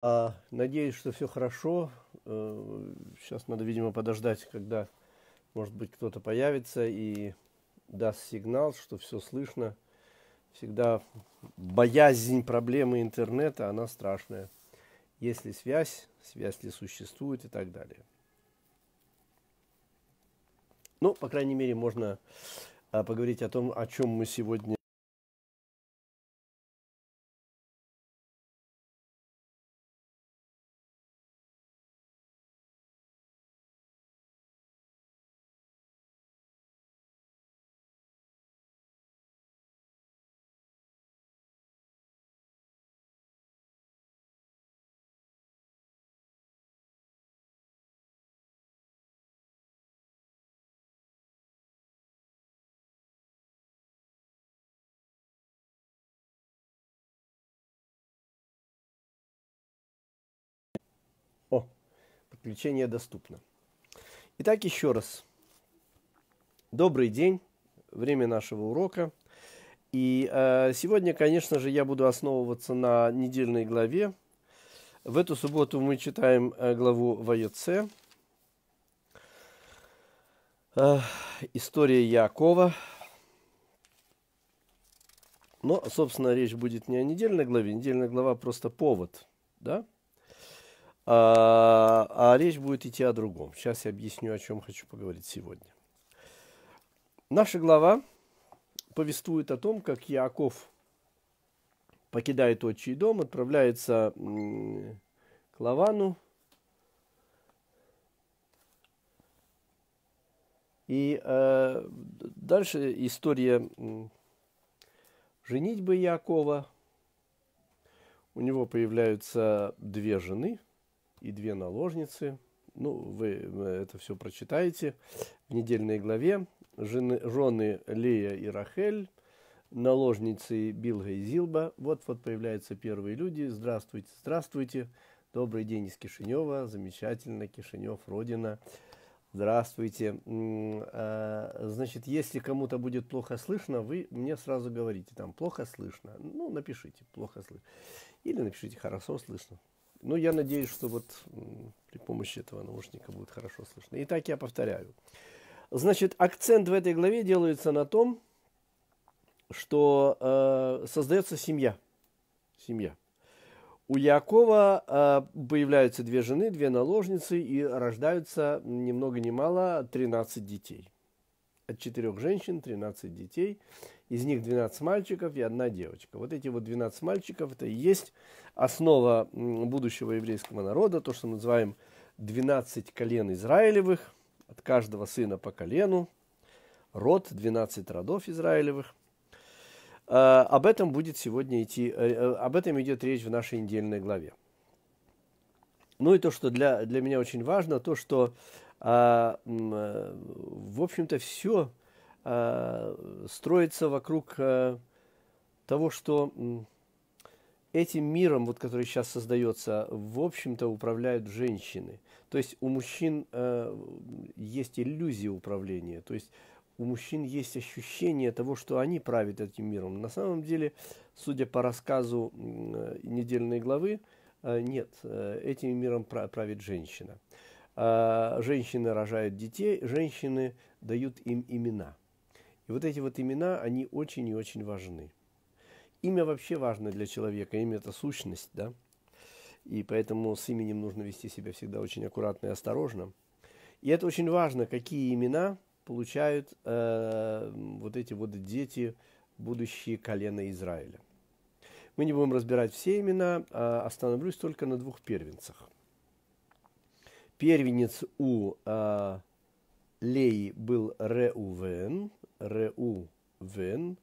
А, надеюсь, что все хорошо. Сейчас э, надо, видимо, подождать, когда, может быть, кто-то появится и даст сигнал, что все слышно. Всегда боязнь проблемы интернета, она страшная. Есть ли связь, связь ли существует и так далее. Ну, по крайней мере, можно а, поговорить о том, о чем мы сегодня Лечение доступно. Итак, еще раз. Добрый день. Время нашего урока. И э, сегодня, конечно же, я буду основываться на недельной главе. В эту субботу мы читаем э, главу Ваеце. Э, история Якова. Но, собственно, речь будет не о недельной главе. Недельная глава просто повод, да? А, а речь будет идти о другом. Сейчас я объясню, о чем хочу поговорить сегодня. Наша глава повествует о том, как Яков покидает отчий дом, отправляется к Лавану. И э, дальше история женитьбы Якова. У него появляются две жены – и две наложницы. Ну, вы э, это все прочитаете в недельной главе. Жены, жены Лея и Рахель, наложницы Билга и Зилба. Вот-вот появляются первые люди. Здравствуйте, здравствуйте. Добрый день из Кишинева. Замечательно, Кишинев, родина. Здравствуйте. А, значит, если кому-то будет плохо слышно, вы мне сразу говорите, там, плохо слышно. Ну, напишите, плохо слышно. Или напишите, хорошо слышно. Ну, я надеюсь, что вот при помощи этого наушника будет хорошо слышно. Итак, я повторяю. Значит, акцент в этой главе делается на том, что э, создается семья. Семья. У Якова э, появляются две жены, две наложницы, и рождаются ни много ни мало 13 детей. От четырех женщин 13 детей – из них 12 мальчиков и одна девочка. Вот эти вот 12 мальчиков, это и есть основа будущего еврейского народа, то, что мы называем 12 колен Израилевых, от каждого сына по колену, род, 12 родов Израилевых. Э, об этом будет сегодня идти, э, э, об этом идет речь в нашей недельной главе. Ну и то, что для, для меня очень важно, то, что, а, в общем-то, все, Э, строится вокруг э, того, что этим миром, вот, который сейчас создается, в общем-то управляют женщины. То есть у мужчин э, есть иллюзия управления, то есть у мужчин есть ощущение того, что они правят этим миром. На самом деле, судя по рассказу недельной главы, нет, этим миром правит женщина. женщины рожают детей, женщины дают им имена – и вот эти вот имена, они очень и очень важны. Имя вообще важно для человека, имя – это сущность, да? И поэтому с именем нужно вести себя всегда очень аккуратно и осторожно. И это очень важно, какие имена получают э, вот эти вот дети, будущие колена Израиля. Мы не будем разбирать все имена, а остановлюсь только на двух первенцах. Первенец у э, Леи был Реувен, Реувен,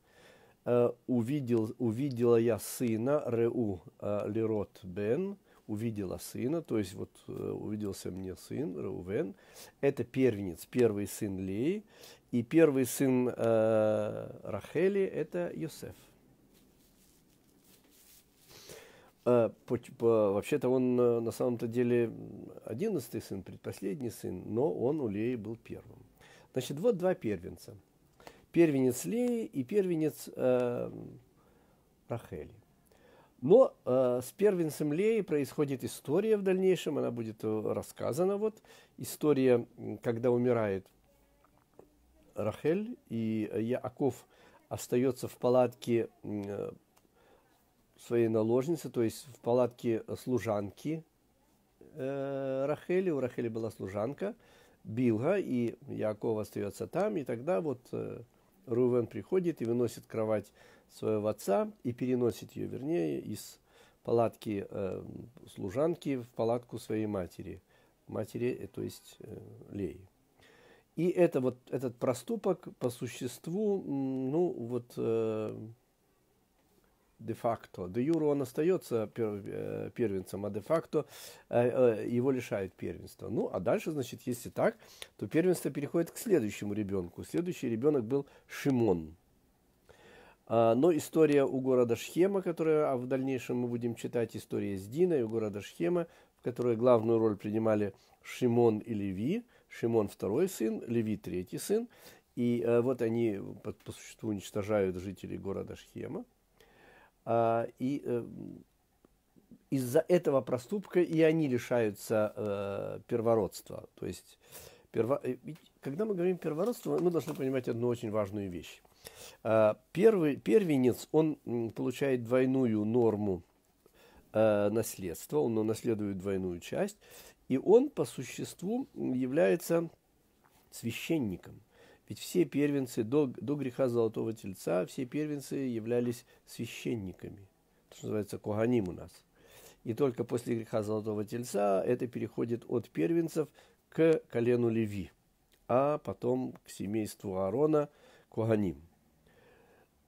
э, увидел, увидела я сына, Реу э, Лерот Бен, увидела сына, то есть вот э, увиделся мне сын, Реувен, это первенец, первый сын Леи, и первый сын э, Рахели – это Йосеф. А, по, по, вообще-то он э, на самом-то деле одиннадцатый сын, предпоследний сын, но он у Леи был первым. Значит, вот два первенца. Первенец Леи и первенец э, Рахели. Но э, с первенцем Леи происходит история в дальнейшем, она будет э, рассказана. Вот история, когда умирает Рахель, и э, Яков остается в палатке своей наложницы, то есть в палатке э, служанки э, Рахели, у Рахели была служанка, Билга, и Яков остается там, и тогда вот э, Рувен приходит и выносит кровать своего отца и переносит ее, вернее, из палатки э, служанки в палатку своей матери, матери, э, то есть э, Леи. И это вот этот проступок по существу, ну вот э, де-факто. Де-юру он остается э, первенцем, а де-факто э, э, его лишают первенства. Ну, а дальше, значит, если так, то первенство переходит к следующему ребенку. Следующий ребенок был Шимон. А, но история у города Шхема, которая а в дальнейшем мы будем читать, история с Диной у города Шхема, в которой главную роль принимали Шимон и Леви. Шимон второй сын, Леви третий сын. И вот они по, по существу уничтожают жителей города Шхема. А, и э, из-за этого проступка и они лишаются э, первородства. То есть, перво... Э, когда мы говорим первородство, мы должны понимать одну очень важную вещь. А, первый, первенец, он получает двойную норму наследства, он наследует двойную часть, и он по существу является священником. Ведь все первенцы до, до греха Золотого Тельца, все первенцы являлись священниками. Это что называется коганим у нас. И только после греха Золотого Тельца это переходит от первенцев к колену Леви, а потом к семейству Аарона коганим.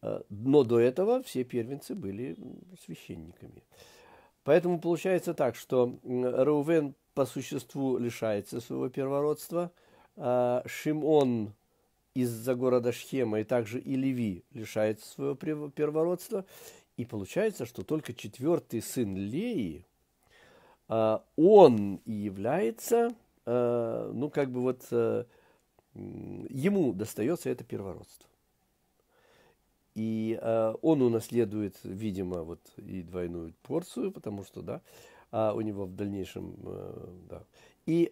Э, но до этого все первенцы были священниками. Поэтому получается так, что Раувен по существу лишается своего первородства, а Шимон из-за города Шхема и также и Леви лишается своего первородства. И получается, что только четвертый сын Леи, а, он и является, а, ну как бы вот, а, ему достается это первородство. И он унаследует, видимо, вот и двойную порцию, потому что, да, у него в дальнейшем, да. И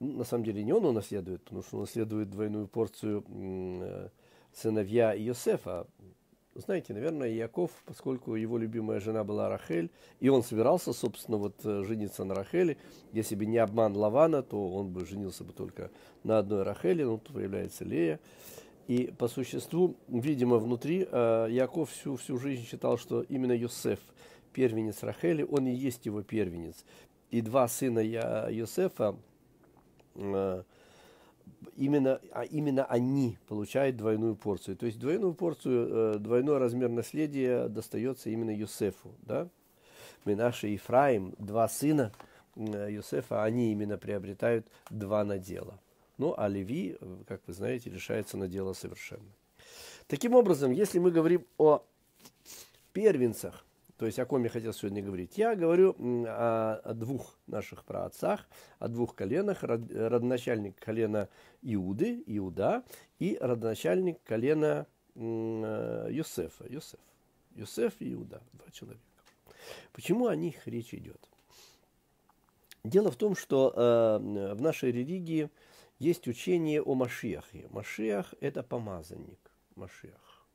ну, на самом деле не он унаследует, потому что унаследует двойную порцию э, сыновья Иосифа. Знаете, наверное, Яков, поскольку его любимая жена была Рахель, и он собирался, собственно, вот э, жениться на Рахеле, если бы не обман Лавана, то он бы женился бы только на одной Рахеле, но ну, тут появляется Лея. И по существу, видимо, внутри э, Яков всю, всю жизнь считал, что именно Йосеф, первенец Рахели, он и есть его первенец. И два сына Йосефа, Э, именно, а именно они получают двойную порцию. То есть двойную порцию, э, двойной размер наследия достается именно Юсефу. Да? Минаша наши Ефраим, два сына э, Юсефа, они именно приобретают два надела. Ну, а Леви, как вы знаете, решается на дело совершенно. Таким образом, если мы говорим о первенцах, то есть о ком я хотел сегодня говорить? Я говорю о, о двух наших праотцах, о двух коленах, род, родоначальник колена Иуды, Иуда, и родоначальник колена э, Юсефа, Юсеф. Юсеф и Иуда, два человека. Почему о них речь идет? Дело в том, что э, в нашей религии есть учение о Машиахе. Машиах – это помазанник, Машиах.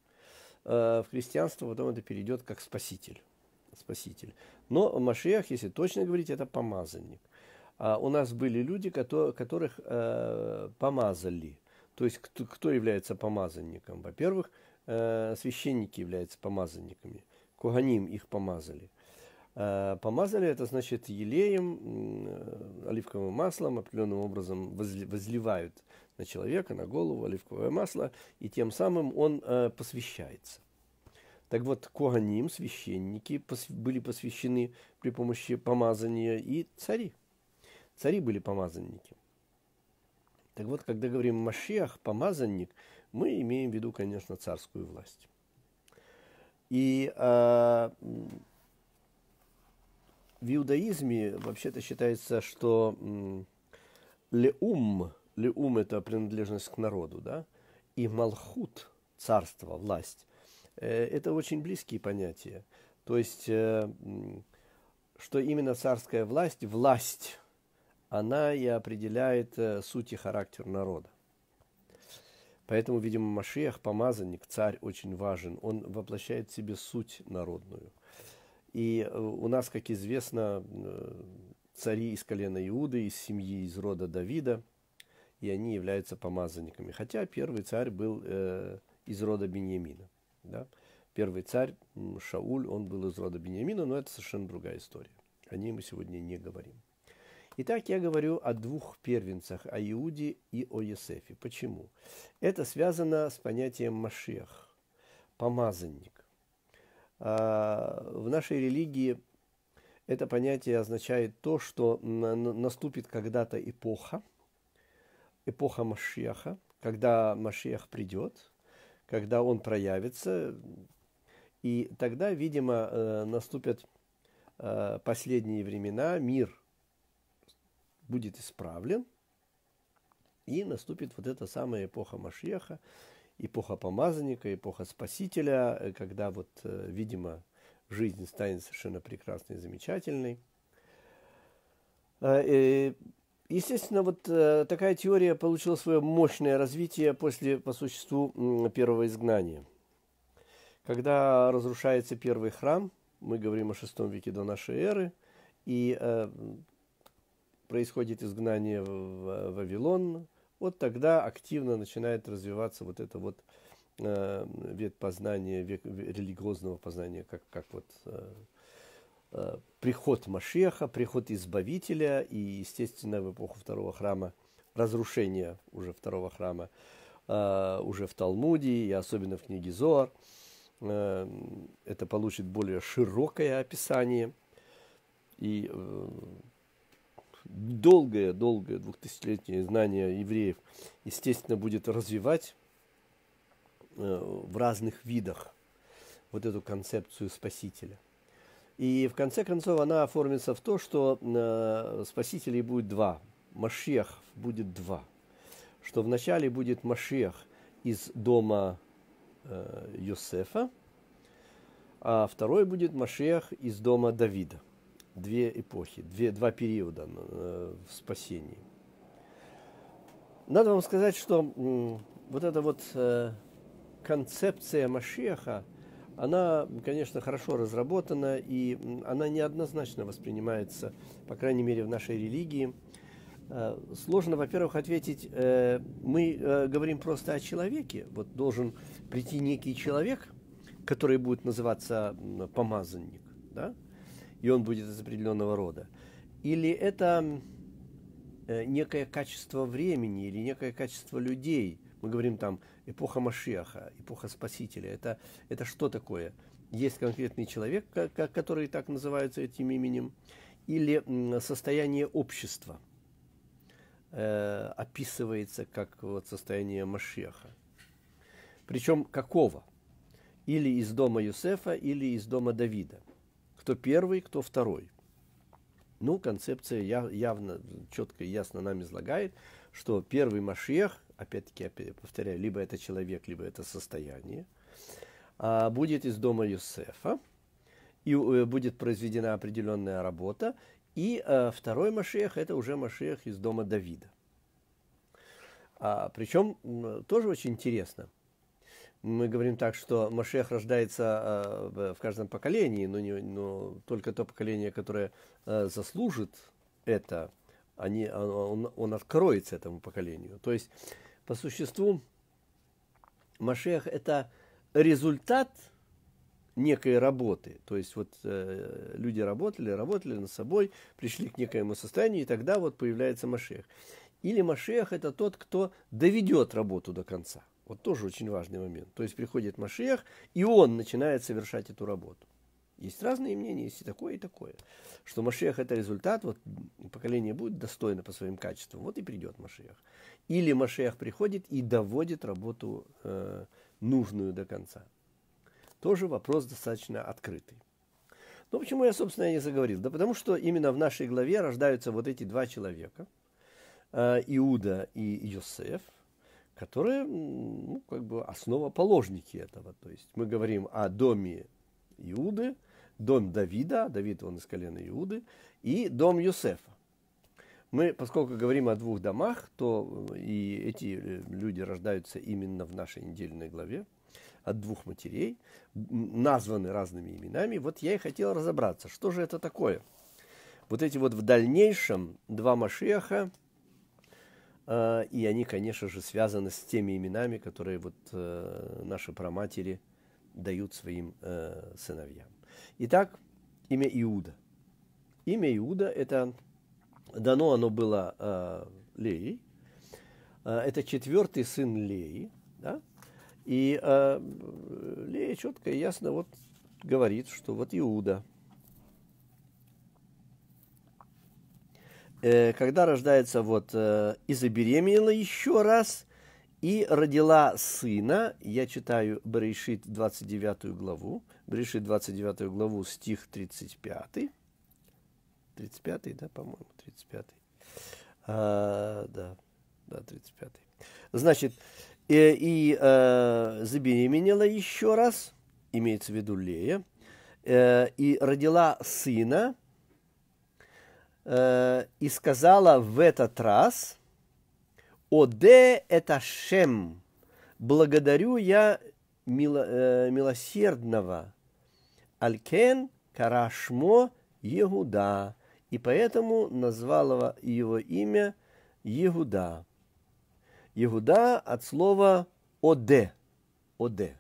Э, в христианство потом это перейдет как спаситель. Спаситель. Но Машиах, если точно говорить, это помазанник. А у нас были люди, которых э, помазали. То есть кто, является помазанником? Во-первых, э, священники являются помазанниками. Куганим их помазали. Э, помазали это значит елеем, оливковым маслом определенным образом возливают на человека, на голову оливковое масло, и тем самым он посвящается. Так вот, Коганим, священники, были посвящены при помощи помазания и цари. Цари были помазанники. Так вот, когда говорим «машиах», «помазанник», мы имеем в виду, конечно, царскую власть. И а, в иудаизме вообще-то считается, что леум, леум – это принадлежность к народу, да, и малхут – царство, власть – Э, это очень близкие понятия. То есть, э, что именно царская власть, власть, она и определяет э, суть и характер народа. Поэтому, видимо, Машиях, помазанник, царь очень важен. Он воплощает в себе суть народную. И у нас, как известно, цари из колена Иуды, из семьи, из рода Давида, и они являются помазанниками. Хотя первый царь был э, из рода Беньямина. Да? Первый царь Шауль, он был из рода Бениамина, но это совершенно другая история. О ней мы сегодня не говорим. Итак, я говорю о двух первенцах, о Иуде и о Есефе. Почему? Это связано с понятием Машех, помазанник. А, в нашей религии это понятие означает то, что наступит когда-то эпоха, эпоха Машеха, когда Машех придет – когда он проявится. И тогда, видимо, э, наступят э, последние времена, мир будет исправлен, и наступит вот эта самая эпоха Машеха, эпоха помазанника, эпоха Спасителя, э, когда вот, видимо, жизнь станет совершенно прекрасной и замечательной. Естественно, вот э, такая теория получила свое мощное развитие после, по существу, первого изгнания. Когда разрушается первый храм, мы говорим о шестом веке до нашей эры, и э, происходит изгнание в э, Вавилон, вот тогда активно начинает развиваться вот это вот э, век познания, век религиозного познания, как, как вот э, Э, приход Машеха, приход Избавителя и, естественно, в эпоху Второго Храма, разрушение уже Второго Храма, э, уже в Талмуде и особенно в книге Зоар. Э, это получит более широкое описание и долгое-долгое двухтысячелетнее знание евреев, естественно, будет развивать в разных видах вот эту концепцию Спасителя. И в конце концов она оформится в то, что э, спасителей будет два, Машех будет два. Что вначале будет Машех из дома э, Йосефа, а второй будет Машех из дома Давида. Две эпохи, две, два периода э, в спасении. Надо вам сказать, что вот эта вот э, концепция Машеха – она, конечно, хорошо разработана, и она неоднозначно воспринимается, по крайней мере, в нашей религии. Э, сложно, во-первых, ответить, э, мы э, говорим просто о человеке, вот должен прийти некий человек, который будет называться помазанник, да, и он будет из определенного рода. Или это некое качество времени, или некое качество людей – мы говорим там эпоха Машеха, эпоха Спасителя, это, это что такое? Есть конкретный человек, который так называется этим именем, или состояние общества э, описывается как вот состояние Машеха. Причем какого? Или из дома Юсефа, или из дома Давида. Кто первый, кто второй. Ну, концепция явно, четко и ясно нам излагает, что первый Машех опять-таки, повторяю, либо это человек, либо это состояние, а, будет из дома Юсефа, и э, будет произведена определенная работа, и э, второй Машех – это уже Машех из дома Давида. А, причем тоже очень интересно. Мы говорим так, что Машех рождается э, в каждом поколении, но, не, но только то поколение, которое заслужит это, они, он, он откроется этому поколению. То есть по существу, Машех – это результат некой работы. То есть вот э, люди работали, работали над собой, пришли к некоему состоянию, и тогда вот появляется Машех. Или Машех – это тот, кто доведет работу до конца. Вот тоже очень важный момент. То есть приходит Машех, и он начинает совершать эту работу. Есть разные мнения, есть и такое, и такое. Что Машех – это результат, вот поколение будет достойно по своим качествам, вот и придет Машех. Или Машех приходит и доводит работу э, нужную до конца. Тоже вопрос достаточно открытый. Но ну, почему я, собственно, не заговорил? Да потому что именно в нашей главе рождаются вот эти два человека, э, Иуда и Йосеф, которые, ну, как бы основоположники этого. То есть мы говорим о доме Иуды, дом Давида, Давид он из колена Иуды, и дом Юсефа. Мы, поскольку говорим о двух домах, то э, и эти э, люди рождаются именно в нашей недельной главе, от двух матерей, названы разными именами. Вот я и хотел разобраться, что же это такое. Вот эти вот в дальнейшем два Машеха, э, и они, конечно же, связаны с теми именами, которые вот э, наши праматери дают своим э, сыновьям. Итак, имя Иуда. Имя Иуда это дано оно было э, Леей. Э, это четвертый сын Леи. Да? И э, Лея четко и ясно вот говорит, что вот Иуда. Э, когда рождается вот э, и забеременела еще раз – и родила сына, я читаю Берешит 29 главу, Берешит 29 главу, стих 35, 35, да, по-моему, 35, а, да, да, 35. Значит, и, «Э, и э, забеременела еще раз, имеется в виду Лея, «Э, и родила сына, э, и сказала в этот раз – Оде это Шем. Благодарю я мило, э, милосердного. Алькен Карашмо Егуда. И поэтому назвала его имя Егуда. Егуда от слова Оде. Оде.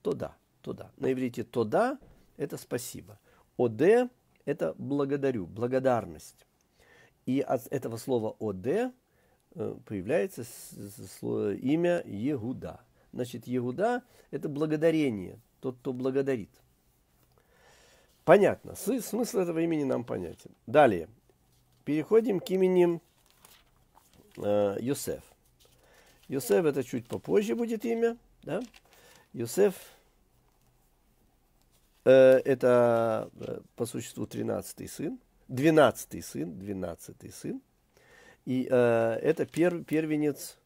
Туда. Туда. На иврите Туда – это спасибо. Оде – это благодарю, благодарность. И от этого слова Оде – Э, появляется имя Егуда. Значит, Егуда – это благодарение, тот, кто благодарит. Понятно. Смысл этого имени нам понятен. Далее. Переходим к имени э, Йосеф. это чуть попозже будет имя. Да? Йосеф э, – это э, по существу 13 сын, 12 сын, 12 сын – и э, это пер, первенец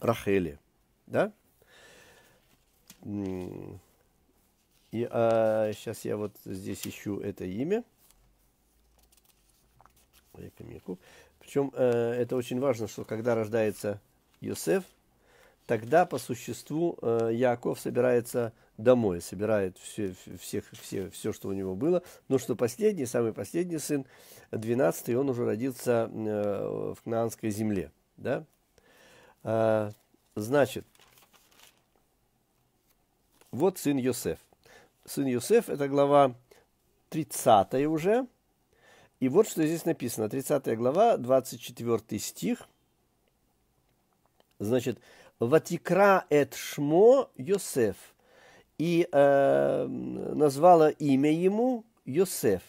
Рахели, да? И э, сейчас я вот здесь ищу это имя. Причем э, это очень важно, что когда рождается Йосеф, тогда по существу э, Яков собирается домой, собирает все, всех, все, все, что у него было. Но что последний, самый последний сын, 12-й, он уже родился э, в Кнаанской земле. Да? А, значит, вот сын Йосеф. Сын Йосеф – это глава 30 уже. И вот что здесь написано. 30 глава, 24 стих. Значит, Ватикра эт шмо Йосеф. И э, назвала имя ему Йосеф.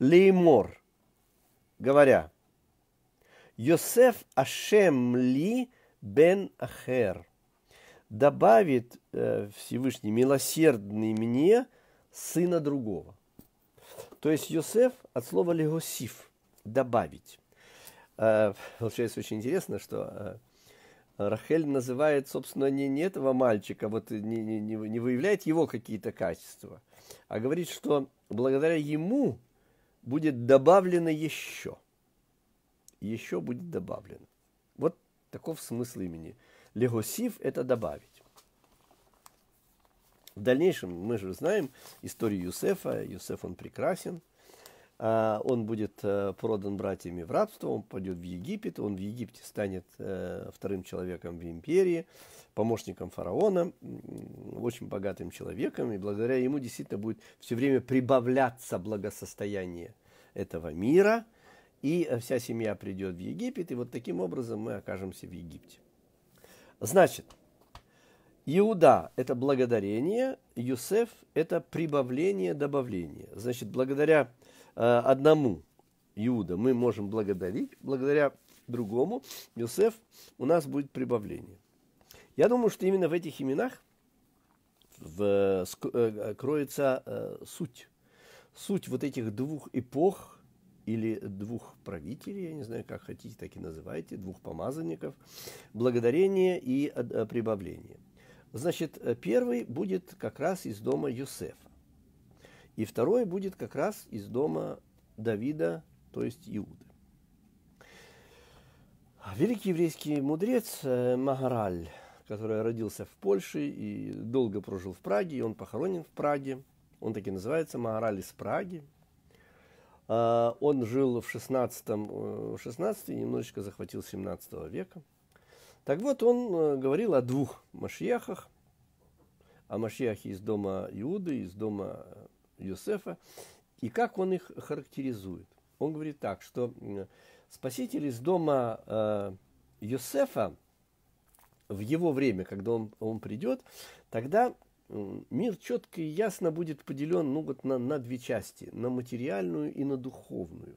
Леймор, говоря, Йосеф Ашем ли бен Ахер. Добавит э, Всевышний милосердный мне сына другого. То есть Йосеф от слова легосиф – добавить. Э, получается очень интересно, что э, Рахель называет, собственно, не, не этого мальчика, вот э, не, не, не выявляет его какие-то качества, а говорит, что благодаря ему будет добавлено еще. Еще будет добавлено. Вот таков смысл имени. Легосив – это добавить. В дальнейшем мы же знаем историю Юсефа. Юсеф, он прекрасен – а, он будет э, продан братьями в рабство, он пойдет в Египет, он в Египте станет э, вторым человеком в империи, помощником фараона, очень богатым человеком, и благодаря ему действительно будет все время прибавляться благосостояние этого мира, и э, вся семья придет в Египет, и вот таким образом мы окажемся в Египте. Значит, Иуда – это благодарение, Юсеф – это прибавление, добавление. Значит, благодаря Э, одному Иуда мы можем благодарить, благодаря другому Иосиф у нас будет прибавление. Я думаю, что именно в этих именах в, э, э, кроется э, суть. Суть вот этих двух эпох или двух правителей, я не знаю, как хотите, так и называйте, двух помазанников, благодарение и прибавление. Значит, первый будет как раз из дома Юсефа. И второй будет как раз из дома Давида, то есть Иуды. А великий еврейский мудрец э, Магараль, который родился в Польше и долго прожил в Праге, и он похоронен в Праге. Он так и называется Магараль из Праги. А, он жил в 16, 16 и немножечко захватил 17 века. Так вот, он э, говорил о двух машьяхах, о машьяхе из дома Иуды, из дома Юсефа, и как он их характеризует. Он говорит так, что спаситель из дома э, Юсефа в его время, когда он, он придет, тогда мир четко и ясно будет поделен ну, вот на, на две части, на материальную и на духовную.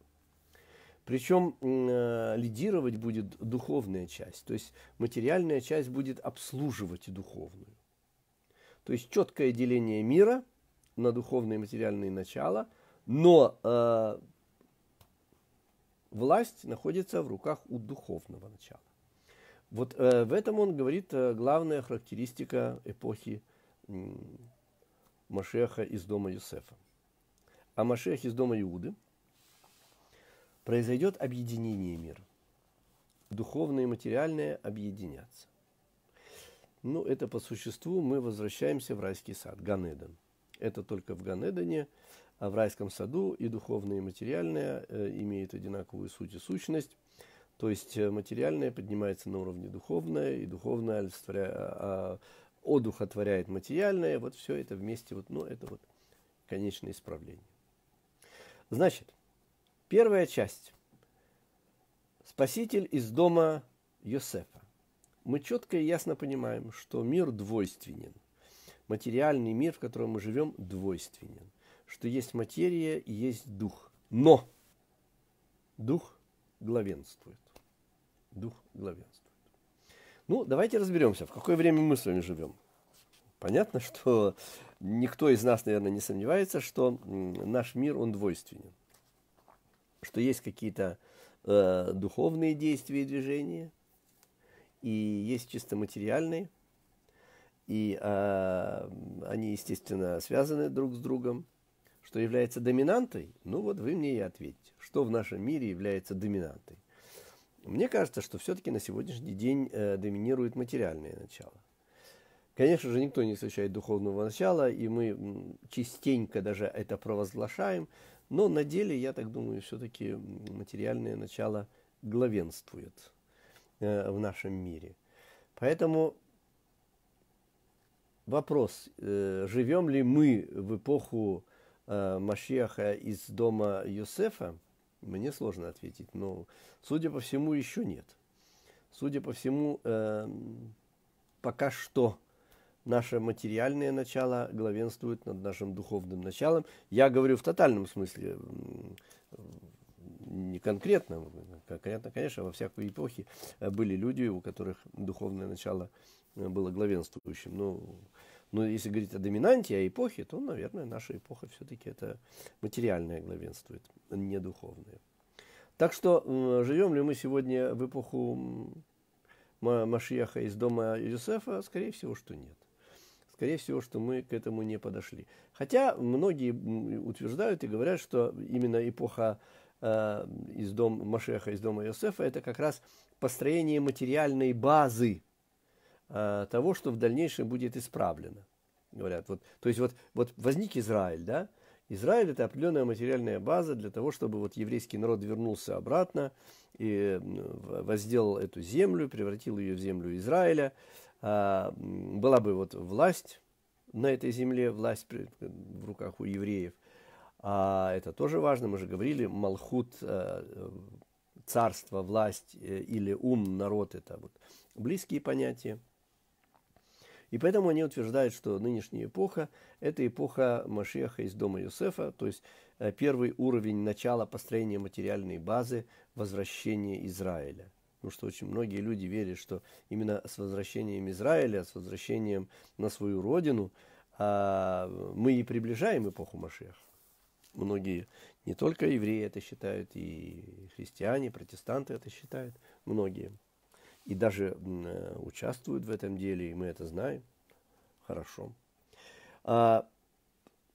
Причем э, лидировать будет духовная часть, то есть материальная часть будет обслуживать духовную. То есть четкое деление мира – на духовные и материальные начала, но э, власть находится в руках у духовного начала. Вот э, в этом он говорит э, главная характеристика эпохи э, Машеха из дома Юсефа. А Машех из дома Иуды произойдет объединение мира. Духовное и материальное объединятся. Ну, это по существу мы возвращаемся в райский сад, Ганеден. Это только в Ганедане, а в райском саду и духовное, и материальное э, имеют одинаковую суть и сущность. То есть э, материальное поднимается на уровне духовное, и духовное олицетворя... А, а, одухотворяет материальное. Вот все это вместе, вот, ну, это вот конечное исправление. Значит, первая часть. Спаситель из дома Йосефа. Мы четко и ясно понимаем, что мир двойственен – материальный мир, в котором мы живем, двойственен. Что есть материя и есть дух. Но дух главенствует. Дух главенствует. Ну, давайте разберемся, в какое время мы с вами живем. Понятно, что никто из нас, наверное, не сомневается, что наш мир, он двойственен. Что есть какие-то э, духовные действия и движения, и есть чисто материальные – и э, они, естественно, связаны друг с другом. Что является доминантой? Ну вот вы мне и ответьте. Что в нашем мире является доминантой? Мне кажется, что все-таки на сегодняшний день э, доминирует материальное начало. Конечно же, никто не исключает духовного начала, и мы частенько даже это провозглашаем, но на деле, я так думаю, все-таки материальное начало главенствует э, в нашем мире. Поэтому Вопрос, э, живем ли мы в эпоху э, Машеха из дома Юсефа, мне сложно ответить, но, судя по всему, еще нет. Судя по всему, эм, пока что наше материальное начало главенствует над нашим духовным началом. Я говорю в тотальном смысле, не конкретно, конкретно, конечно, во всякой эпохе были люди, у которых духовное начало э, было главенствующим. Но но если говорить о доминанте, о эпохе, то, наверное, наша эпоха все-таки это материальное главенствует, а не духовное. Так что живем ли мы сегодня в эпоху Машиаха из дома Юсефа? Скорее всего, что нет. Скорее всего, что мы к этому не подошли. Хотя многие утверждают и говорят, что именно эпоха а, из дома Машеха, из дома Иосифа, это как раз построение материальной базы Э, того, что в дальнейшем будет исправлено. Говорят, вот, то есть вот, вот возник Израиль, да? Израиль – это определенная материальная база для того, чтобы вот еврейский народ вернулся обратно и возделал эту землю, превратил ее в землю Израиля. А, была бы вот власть на этой земле, власть в руках у евреев. А это тоже важно, мы же говорили, Малхут, э, э, царство, власть или ум, народ – это вот близкие понятия. И поэтому они утверждают, что нынешняя эпоха – это эпоха Машеха из дома Юсефа, то есть э, первый уровень начала построения материальной базы возвращения Израиля. Потому что очень многие люди верят, что именно с возвращением Израиля, с возвращением на свою родину а, мы и приближаем эпоху Машеха. Многие, не только евреи это считают, и христиане, протестанты это считают, многие – и даже э, участвуют в этом деле, и мы это знаем. Хорошо. А,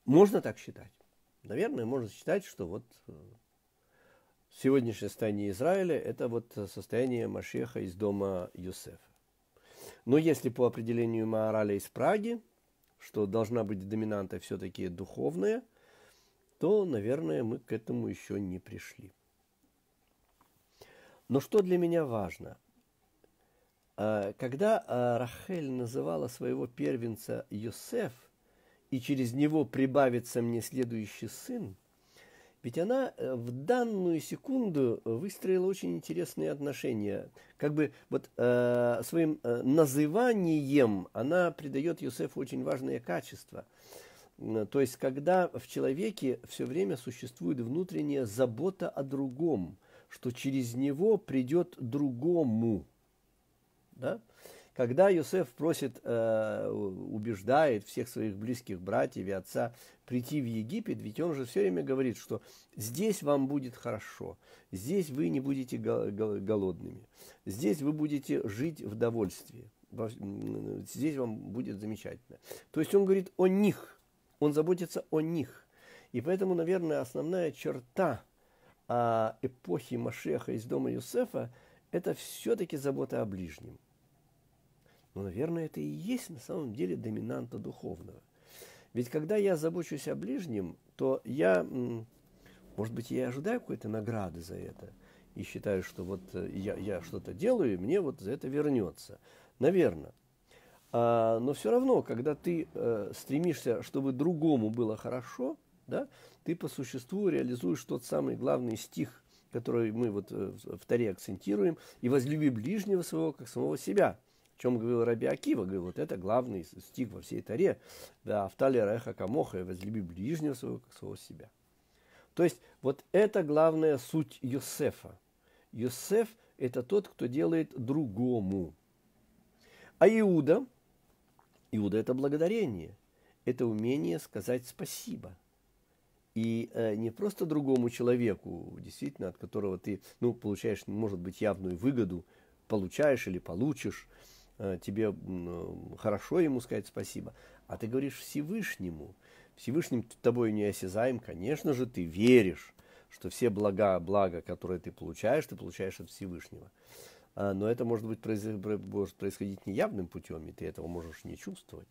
можно так считать. Наверное, можно считать, что вот э, сегодняшнее состояние Израиля – это вот э, состояние Машеха из дома Юсефа. Но если по определению Маораля из Праги, что должна быть доминанта все-таки духовная, то, наверное, мы к этому еще не пришли. Но что для меня важно – Э, когда э, Рахель называла своего первенца Йосеф, и через него прибавится мне следующий сын, ведь она э, в данную секунду выстроила очень интересные отношения. Как бы вот своим называнием она придает Юсефу очень важное качество. То есть, когда в человеке все время существует внутренняя забота о другом, что через него придет другому. Да? Когда Юсеф просит, э, убеждает всех своих близких братьев и отца прийти в Египет, ведь он же все время говорит, что здесь вам будет хорошо, здесь вы не будете голодными, здесь вы будете жить в довольстве, здесь вам будет замечательно. То есть он говорит о них, он заботится о них. И поэтому, наверное, основная черта а, эпохи Машеха из дома Юсефа – это все-таки забота о ближнем но, наверное, это и есть на самом деле доминанта духовного. Ведь когда я забочусь о ближнем, то я, может быть, я ожидаю какой-то награды за это и считаю, что вот э, я, я что-то делаю, и мне вот за это вернется. Наверное. А, но все равно, когда ты э, стремишься, чтобы другому было хорошо, да, ты по существу реализуешь тот самый главный стих, который мы вот э, в Таре акцентируем, и возлюби ближнего своего, как самого себя чем говорил Раби Акива, говорил, вот это главный стих во всей Таре, да, авталия реха камоха, возлюби ближнего своего, как своего себя. То есть, вот это главная суть Юсефа. Юсеф – это тот, кто делает другому. А Иуда, Иуда – это благодарение, это умение сказать спасибо. И э, не просто другому человеку, действительно, от которого ты, ну, получаешь, может быть, явную выгоду, получаешь или получишь, Э, тебе э, хорошо ему сказать спасибо, а ты говоришь Всевышнему. Всевышним тобой не осязаем, конечно же, ты веришь, что все блага, блага, которые ты получаешь, ты получаешь от Всевышнего. А, но это может, быть, может происходить неявным путем, и ты этого можешь не чувствовать.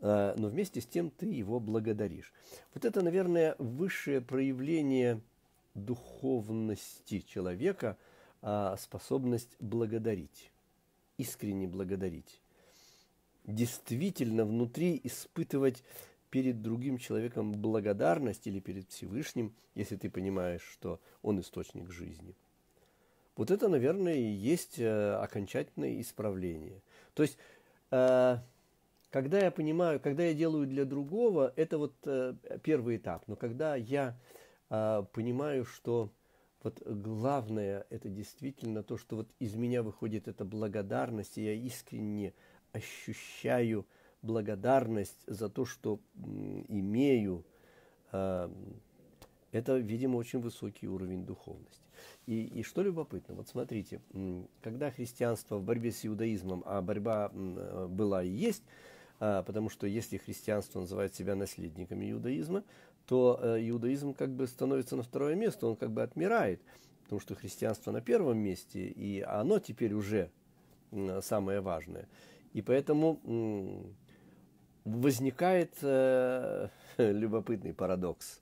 А, но вместе с тем ты его благодаришь. Вот это, наверное, высшее проявление духовности человека, а, способность благодарить искренне благодарить. Действительно внутри испытывать перед другим человеком благодарность или перед Всевышним, если ты понимаешь, что он источник жизни. Вот это, наверное, и есть э, окончательное исправление. То есть, э, когда я понимаю, когда я делаю для другого, это вот э, первый этап. Но когда я понимаю, что вот главное это действительно то, что вот из меня выходит эта благодарность, и я искренне ощущаю благодарность за то, что имею. А, это, видимо, очень высокий уровень духовности. И, и что любопытно, вот смотрите, когда христианство в борьбе с иудаизмом, а борьба была и есть, а, потому что если христианство называет себя наследниками иудаизма, то э, иудаизм как бы становится на второе место, он как бы отмирает, потому что христианство на первом месте, и оно теперь уже самое важное. И поэтому возникает э, любопытный парадокс.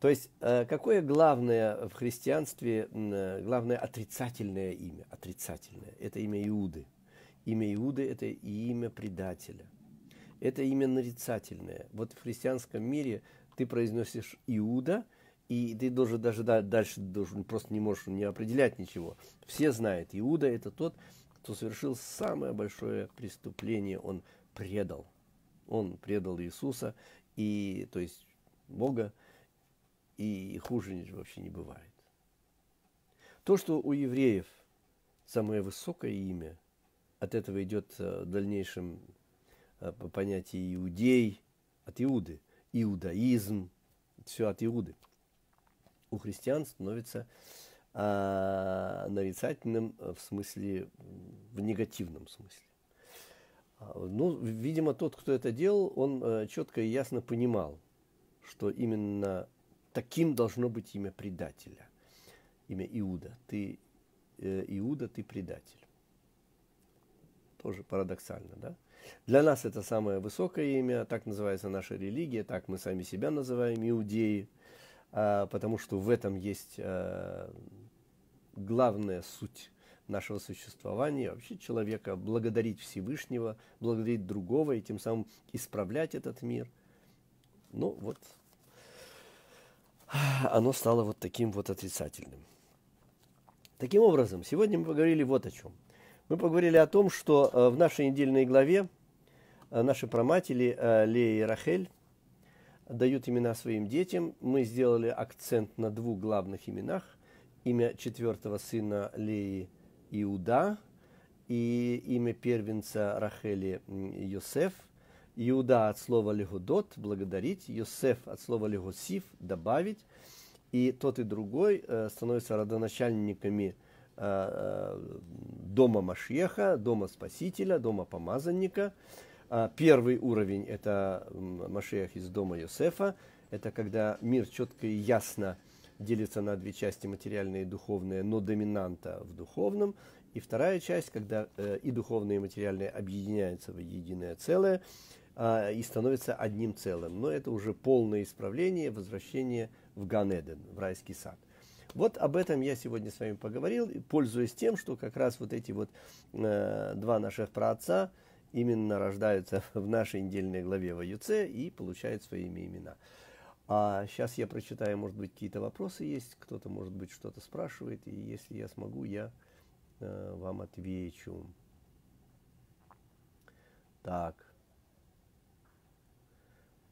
То есть, э, какое главное в христианстве, главное отрицательное имя? Отрицательное. Это имя Иуды. Имя Иуды – это имя предателя – это имя нарицательное. Вот в христианском мире ты произносишь Иуда, и ты должен даже дальше должен, просто не можешь не определять ничего. Все знают, Иуда это тот, кто совершил самое большое преступление. Он предал. Он предал Иисуса, и, то есть Бога, и хуже ничего вообще не бывает. То, что у евреев самое высокое имя, от этого идет в э, дальнейшем Э, по понятию иудей от Иуды, иудаизм, все от Иуды. У христиан становится а, нарицательным э, в смысле, в негативном смысле. А, ну, видимо, тот, кто это делал, он э, четко и ясно понимал, что именно таким должно быть имя предателя, имя Иуда. Ты э, Иуда, ты предатель. Тоже парадоксально, да? Для нас это самое высокое имя, так называется наша религия, так мы сами себя называем иудеи, а, потому что в этом есть а, главная суть нашего существования, вообще человека, благодарить Всевышнего, благодарить другого и тем самым исправлять этот мир. Ну вот, оно стало вот таким вот отрицательным. Таким образом, сегодня мы поговорили вот о чем. Мы поговорили о том, что э, в нашей недельной главе Э, наши проматели э, Лея и Рахель дают имена своим детям. Мы сделали акцент на двух главных именах. Имя четвертого сына Леи Иуда и имя первенца Рахели Йосеф. Иуда от слова легудот – благодарить, Йосеф от слова легосиф – добавить. И тот и другой э, становятся родоначальниками дома Машеха, дома Спасителя, дома Помазанника – а, первый уровень – это Машеях из дома Йосефа. Это когда мир четко и ясно делится на две части, материальное и духовное, но доминанта в духовном. И вторая часть, когда э, и духовное, и материальное объединяются в единое целое а, и становятся одним целым. Но это уже полное исправление, возвращение в Ганеден, в райский сад. Вот об этом я сегодня с вами поговорил, пользуясь тем, что как раз вот эти вот э, два наших праотца – именно рождаются в нашей недельной главе в Аюце и получают свои имена. А сейчас я прочитаю, может быть, какие-то вопросы есть, кто-то, может быть, что-то спрашивает, и если я смогу, я э, вам отвечу. Так.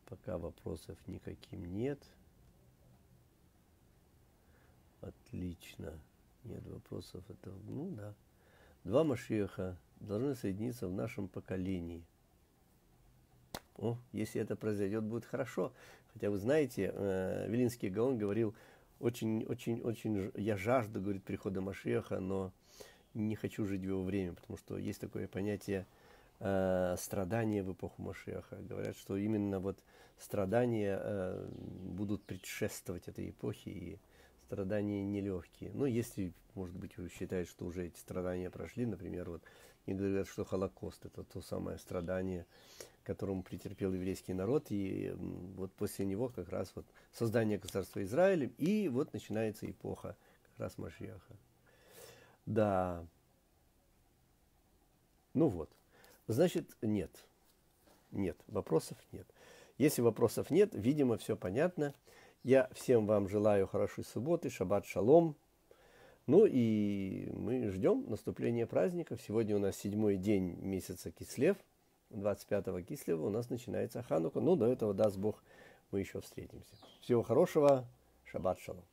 Пока вопросов никаким нет. Отлично. Нет вопросов. Это, ну да. Два Машеха должны соединиться в нашем поколении. О, если это произойдет, будет хорошо. Хотя вы знаете, э, Велинский Гаон говорил, очень, очень, очень, я жажду, говорит, прихода Машеха, но не хочу жить в его время, потому что есть такое понятие э, страдания в эпоху Машеха. Говорят, что именно вот страдания э, будут предшествовать этой эпохе, и страдания нелегкие. Но если, может быть, вы считаете, что уже эти страдания прошли, например, вот и говорят, что Холокост – это то самое страдание, которому претерпел еврейский народ, и вот после него как раз вот создание государства Израиля, и вот начинается эпоха как раз Машьяха. Да. Ну вот. Значит, нет. Нет. Вопросов нет. Если вопросов нет, видимо, все понятно. Я всем вам желаю хорошей субботы, шаббат шалом. Ну и мы ждем наступления праздников. Сегодня у нас седьмой день месяца Кислев. 25 Кислева у нас начинается Ханука. Ну, до этого, даст Бог, мы еще встретимся. Всего хорошего. Шаббат шалом.